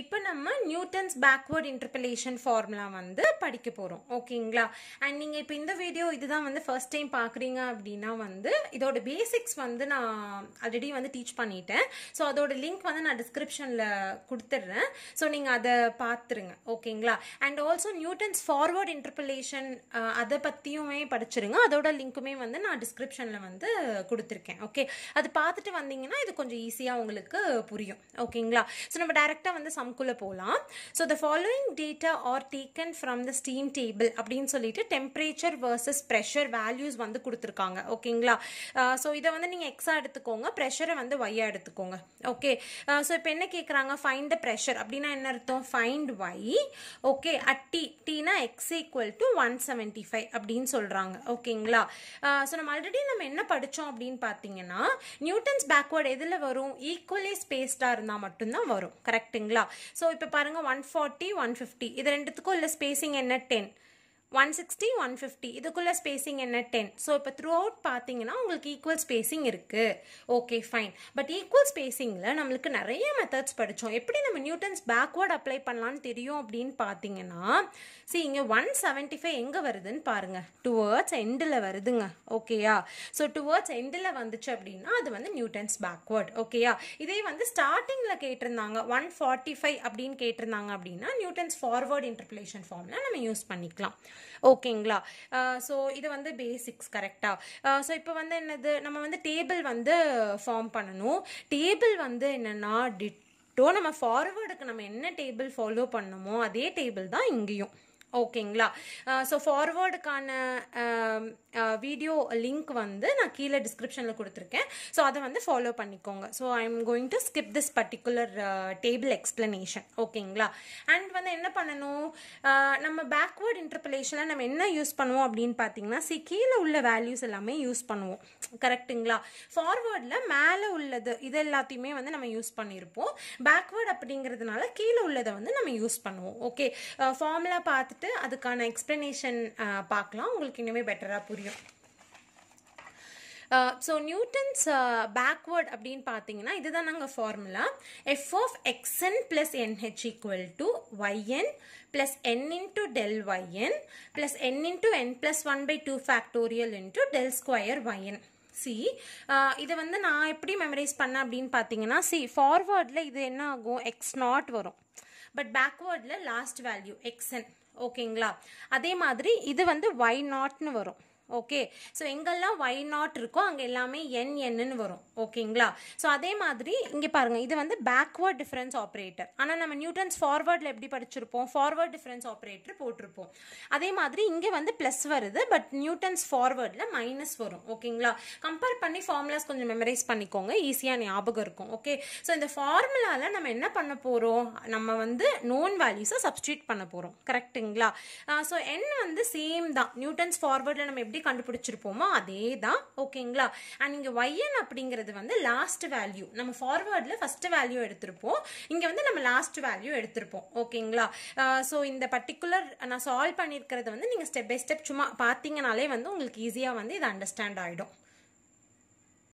இப்போ நம்ம Newton's backward interpolation formula வந்து படிக்க போகிறோம் ஓகேங்களா அண்ட் நீங்கள் இப்போ இந்த வீடியோ இதுதான் வந்து ஃபர்ஸ்ட் டைம் பார்க்குறீங்க அப்படின்னா வந்து இதோட பேசிக்ஸ் வந்து நான் ஆல்ரெடி வந்து டீச் பண்ணிட்டேன் ஸோ அதோட லிங்க் வந்து நான் டிஸ்கிரிப்ஷனில் கொடுத்துட்றேன் ஸோ நீங்கள் அதை பார்த்துருங்க ஓகேங்களா and also Newton's forward interpolation அதை பற்றியுமே படிச்சிருங்க அதோட லிங்க்குமே வந்து நான் டிஸ்கிரிப்ஷனில் வந்து கொடுத்துருக்கேன் ஓகே அது பார்த்துட்டு வந்தீங்கன்னா இது கொஞ்சம் ஈஸியாக உங்களுக்கு புரியும் ஓகேங்களா ஸோ நம்ம டேரெக்டாக வந்து சம்குள்ளே போகலாம் so the following data are taken from the steam table அப்படின்னு சொல்லிட்டு டெம்பரேச்சர் வர்சஸ் ப்ரெஷர் வேல்யூஸ் வந்து கொடுத்துருக்காங்க ஓகேங்களா ஸோ இதை வந்து நீங்கள் எக்ஸாக எடுத்துக்கோங்க ப்ரெஷரை வந்து ஒய்யாக எடுத்துக்கோங்க ஓகே ஸோ இப்போ என்ன கேட்குறாங்க ஃபைண்ட் த ப்ரெஷர் அப்படின்னா என்ன அர்த்தம் ஃபைண்ட் ஒய் ஓகே அட்டி டி டீனா X equal to one seventy five அப்படின்னு சொல்கிறாங்க ஓகேங்களா ஸோ நம்ம ஆல்ரெடி நம்ம என்ன படித்தோம் அப்படின்னு பார்த்தீங்கன்னா நியூட்டன்ஸ் பேக்வேர்டு எதில் வரும் ஈக்குவலி ஸ்பேஸ்டாக இருந்தால் மட்டும்தான் வரும் கரெக்டுங்களா ஸோ இப்போ பாருங்கள் ஒன் ஃபார்ட்டி ஒன் ஃபிஃப்டி இது ரெண்டுத்துக்கும் இல்லை ஸ்பேசிங் என்ன ten one sixty one fifty இதுக்குள்ளே ஸ்பேசிங் என்ன டென் ஸோ இப்போ த்ரூ அவுட் பார்த்தீங்கன்னா உங்களுக்கு ஈக்குவல் ஸ்பேசிங் இருக்குது ஓகே ஃபைன் பட் ஈக்குவல் ஸ்பேசிங்கில் நம்மளுக்கு நிறைய மெத்தட்ஸ் படித்தோம் எப்படி நம்ம நியூட்டன்ஸ் பேக்வேர்ட் அப்ளை பண்ணலான்னு தெரியும் அப்படின்னு பார்த்தீங்கன்னா சரி இங்கே ஒன் செவன்ட்டி ஃபைவ் எங்கே வருதுன்னு பாருங்கள் டுவர்ட்ஸ் எண்டில் வருதுங்க ஓகேயா ஸோ டுவர்ட்ஸ் எண்டில் வந்துச்சு அப்படின்னா அது வந்து நியூட்டன்ஸ் பேக்வேர்ட் ஓகேயா இதே வந்து ஸ்டார்டிங்கில் கேட்டிருந்தாங்க ஒன் ஃபார்ட்டி ஃபைவ் அப்படின்னு கேட்டிருந்தாங்க அப்படின்னா நியூட்டன்ஸ் ஃபார்வர்ட் இன்டர்பிளேஷன் ஃபார்மில் நம்ம யூஸ் பண்ணிக்கலாம் ஓகேங்களா ஸோ இது வந்து பேசிக்ஸ் கரெக்டாக ஸோ இப்போ வந்து என்னது நம்ம வந்து டேபிள் வந்து ஃபார்ம் பண்ணணும் டேபிள் வந்து என்னென்னா டிட்டோ நம்ம ஃபார்வேர்டுக்கு நம்ம என்ன டேபிள் ஃபாலோ பண்ணணுமோ அதே டேபிள் தான் இங்கேயும் ஓகேங்களா ஸோ ஃபார்வேர்டுக்கான வீடியோ லிங்க் வந்து நான் கீழே டிஸ்கிரிப்ஷனில் கொடுத்துருக்கேன் ஸோ அதை வந்து ஃபாலோ பண்ணிக்கோங்க so I am going to skip this particular table explanation ஓகேங்களா அண்ட் வந்து என்ன பண்ணணும் நம்ம பேக்வேர்டு இன்டர்பிளேஷனில் நம்ம என்ன யூஸ் பண்ணுவோம் அப்படின்னு பார்த்தீங்கன்னா சி கீழே உள்ள வேல்யூஸ் எல்லாமே யூஸ் பண்ணுவோம் கரெக்டுங்களா ஃபார்வேர்டில் மேலே உள்ளது இது எல்லாத்தையுமே வந்து நம்ம யூஸ் பண்ணியிருப்போம் பேக்வேர்டு அப்படிங்கிறதுனால கீழே உள்ளதை வந்து நம்ம யூஸ் பண்ணுவோம் ஓகே ஃபார்முலா பார்த்துட்டு பார்த்து அதுக்கான எக்ஸ்ப்ளனேஷன் பார்க்கலாம் உங்களுக்கு இன்னுமே பெட்டராக புரியும் ஸோ நியூட்டன்ஸ் பேக்வேர்ட் அப்படின்னு பார்த்தீங்கன்னா இதுதான் நாங்கள் formula F of X N plus N H equal to Y N plus N into del Y N plus N into N plus one by two factorial into del square Y N சி இதை வந்து நான் எப்படி மெமரைஸ் பண்ணேன் அப்படின்னு பார்த்தீங்கன்னா சி ஃபார்வேர்டில் இது என்ன ஆகும் எக்ஸ் நாட் வரும் பட் பேக்வேர்டில் லாஸ்ட் வேல்யூ எக்ஸ்என் ஓகேங்களா அதே மாதிரி இது வந்து ஒய் நாட்னு வரும் ஓகே ஸோ எங்கெல்லாம் ஒய் நாட் இருக்கோ அங்கே எல்லாமே என் என்னன்னு வரும் ஓகேங்களா ஸோ அதே மாதிரி இங்கே பாருங்கள் இது வந்து பேக்வேர்ட் டிஃப்ரென்ஸ் ஆப்ரேட்டர் ஆனால் நம்ம நியூட்டன்ஸ் ஃபார்வேர்டில் எப்படி படிச்சிருப்போம் ஃபார்வேர்ட் டிஃப்ரென்ஸ் ஆப்ரேட்டர் போட்டிருப்போம் அதே மாதிரி இங்கே வந்து ப்ளஸ் வருது பட் நியூட்டன்ஸ் ஃபார்வேர்டில் மைனஸ் வரும் ஓகேங்களா கம்பேர் பண்ணி ஃபார்முலாஸ் கொஞ்சம் மெமரைஸ் பண்ணிக்கோங்க ஈஸியாக ஞாபகம் இருக்கும் ஓகே ஸோ இந்த ஃபார்முலாவில் நம்ம என்ன பண்ண போகிறோம் நம்ம வந்து நோன் வேல்யூஸை சப்ஸ்டியூட் பண்ண போகிறோம் கரெக்டுங்களா ஸோ என் வந்து சேம் தான் நியூட்டன்ஸ் ஃபார்வேர்டில் நம்ம எப்படி எப்படி கண்டுபிடிச்சிருப்போமோ அதே தான் ஓகேங்களா அண்ட் இங்கே ஒய்என் அப்படிங்கிறது வந்து லாஸ்ட் வேல்யூ நம்ம ஃபார்வேர்டில் ஃபஸ்ட்டு வேல்யூ எடுத்திருப்போம் இங்கே வந்து நம்ம லாஸ்ட் வேல்யூ எடுத்திருப்போம் ஓகேங்களா ஸோ இந்த பர்டிகுலர் நான் சால்வ் பண்ணியிருக்கிறது வந்து நீங்கள் ஸ்டெப் பை ஸ்டெப் சும்மா பார்த்தீங்கனாலே வந்து உங்களுக்கு ஈஸியாக வந்து இது அண்டர்ஸ்டாண்ட் ஆகிடும்